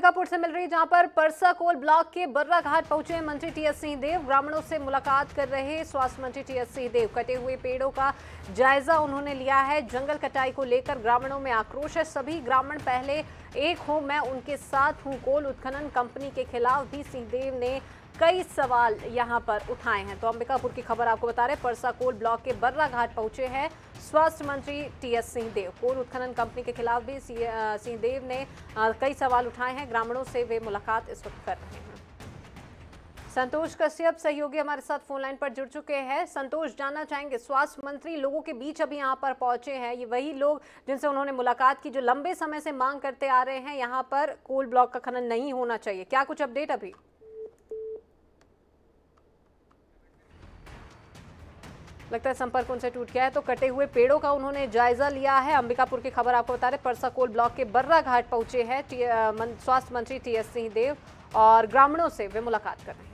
अंबिकापुर से मिल रही जहां पर परसा कोल ब्लॉक के बर्रा घाट पहुंचे मंत्री टीएस सिंहदेव ग्रामीणों से मुलाकात कर रहे स्वास्थ्य मंत्री टीएस सिंहदेव कटे हुए पेड़ों का जायजा उन्होंने लिया है जंगल कटाई को लेकर ग्रामीणों में आक्रोश है सभी ग्रामीण पहले एक हो मैं उनके साथ हूं कोल उत्खनन कंपनी के खिलाफ भी सिंहदेव ने कई सवाल यहां पर उठाए हैं तो अंबिकापुर की खबर आपको बता रहे परसा कोल ब्लॉक के बर्रा घाट पहुंचे हैं स्वास्थ्य मंत्री टीएस सिंहदेव कोल उत्खनन कंपनी के खिलाफ भी सिंहदेव ने कई सवाल उठाए हैं ग्रामीणों से वे मुलाकात इस वक्त कर रहे हैं संतोष कश्यप सहयोगी हमारे साथ फोन लाइन पर जुड़ चुके हैं संतोष जानना चाहेंगे स्वास्थ्य मंत्री लोगों के बीच अभी यहाँ पर पहुंचे हैं ये वही लोग जिनसे उन्होंने मुलाकात की जो लंबे समय से मांग करते आ रहे हैं यहाँ पर कोल ब्लॉक का खनन नहीं होना चाहिए क्या कुछ अपडेट अभी लगता है संपर्क उनसे टूट गया है तो कटे हुए पेड़ों का उन्होंने जायजा लिया है अंबिकापुर की खबर आपको बता रहे परसाकोल ब्लॉक के बर्रा घाट पहुंचे हैं स्वास्थ्य मंत्री टी एस सिंहदेव और ग्रामीणों से वे मुलाकात कर रहे हैं